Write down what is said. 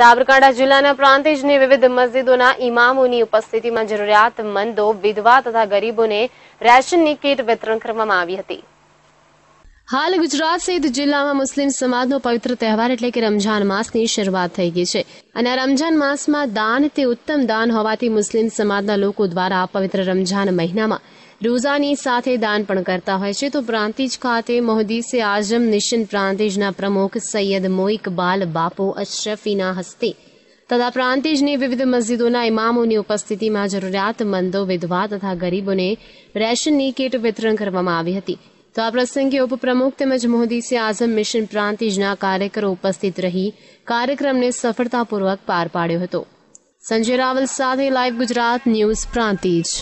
સાબરકાંઠા જિલ્લાના પ્રાંતિજની વિવિધ મસ્જિદોના ઇમામોની ઉપસ્થિતિમાં જરૂરિયાતમંદો વિધવા તથા ગરીબોને રેશનની કીટ વિતરણ કરવામાં આવી હતી હાલ ગુજરાત સહિત જિલ્લામાં મુસ્લિમ સમાજનો પવિત્ર તહેવાર એટલે કે રમઝાન માસની શરૂઆત થઈ ગઈ છે અને આ રમઝાન માસમાં દાન તે ઉત્તમ દાન હોવાથી મુસ્લિમ સમાજના લોકો દ્વારા પવિત્ર રમઝાન મહિનામાં રોઝાની સાથે દાન પણ કરતા હોય છે તો પ્રાંતિજ ખાતે મોહદીસે આઝમ નિશન પ્રાંતિજના પ્રમુખ સૈયદ મોઇકબાલ બાલ બાપુ અશરફીના હસ્તે તથા પ્રાંતિજની વિવિધ મસ્જિદોના ઇમામોની ઉપસ્થિતિમાં જરૂરિયાતમંદો વિધવા તથા ગરીબોને રેશનની કીટ વિતરણ કરવામાં આવી હતી તો આ પ્રસંગે ઉપપ્રમુખ તેમજ મોદી આઝમ મિશન પ્રાંતિજના કાર્યકરો ઉપસ્થિત રહી કાર્યક્રમને સફળતાપૂર્વક પાર પાડ્યો હતો સંજય રાવલ સાથે લાઈવ ગુજરાત ન્યૂઝ પ્રાંતિજ